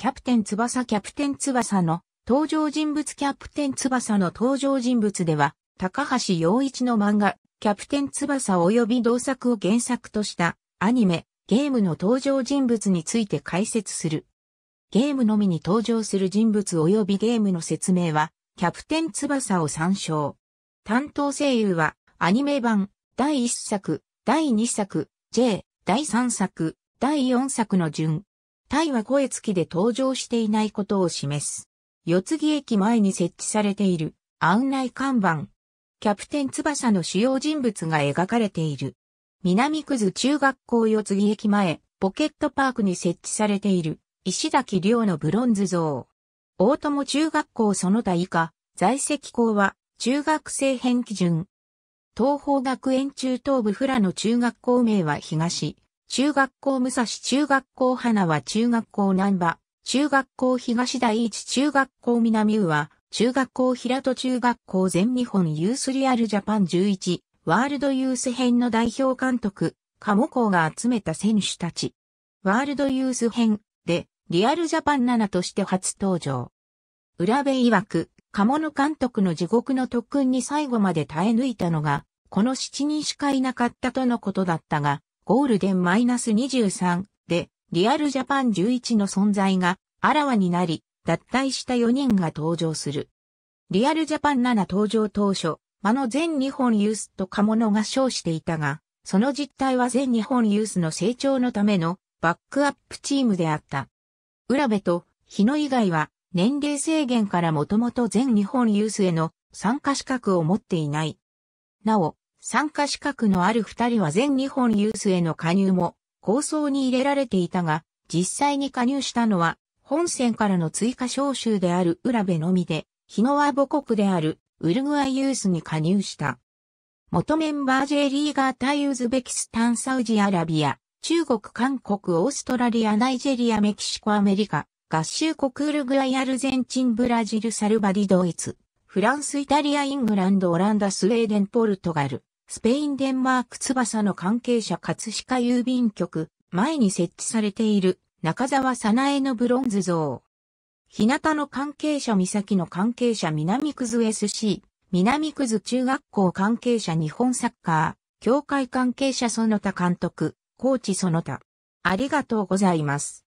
キャプテン翼キャプテン翼の登場人物キャプテン翼の登場人物では、高橋洋一の漫画、キャプテン翼及び同作を原作としたアニメ、ゲームの登場人物について解説する。ゲームのみに登場する人物及びゲームの説明は、キャプテン翼を参照。担当声優は、アニメ版、第1作、第2作、J、第3作、第4作の順、タイは声付きで登場していないことを示す。四つ木駅前に設置されている案内看板。キャプテン翼の主要人物が描かれている。南区図中学校四つ木駅前、ポケットパークに設置されている石崎亮のブロンズ像。大友中学校その他以下、在籍校は中学生編基準。東方学園中東部フラの中学校名は東、中学校武蔵中学校花は中学校南波、中学校東第一中学校南宇は中学校平戸中学校全日本ユースリアルジャパン11、ワールドユース編の代表監督、鴨校が集めた選手たち。ワールドユース編で、リアルジャパン7として初登場。浦部曰く、鴨の監督の地獄の特訓に最後まで耐え抜いたのが、この7人しかいなかったとのことだったが、ゴールデン -23 で、リアルジャパン11の存在があらわになり、脱退した4人が登場する。リアルジャパン7登場当初、間の全日本ユースとカモノが称していたが、その実態は全日本ユースの成長のためのバックアップチームであった。浦部と日野以外は年齢制限からもともと全日本ユースへの参加資格を持っていない。なお、参加資格のある二人は全日本ユースへの加入も構想に入れられていたが、実際に加入したのは、本戦からの追加招集である浦部のみで、日野は母国であるウルグアイユースに加入した。元メンバー J リーガー対ウズベキスタンサウジアラビア、中国韓国オーストラリアナイジェリアメキシコアメリカ、合衆国ウルグアイアルゼンチンブラジルサルバディドイツ。フランス、イタリア、イングランド、オランダ、スウェーデン、ポルトガル、スペイン、デンマーク、翼の関係者、葛飾郵便局、前に設置されている中沢早苗のブロンズ像。日向の関係者、岬の関係者、南くず SC、南くず中学校関係者、日本サッカー、協会関係者、その他監督、コーチその他。ありがとうございます。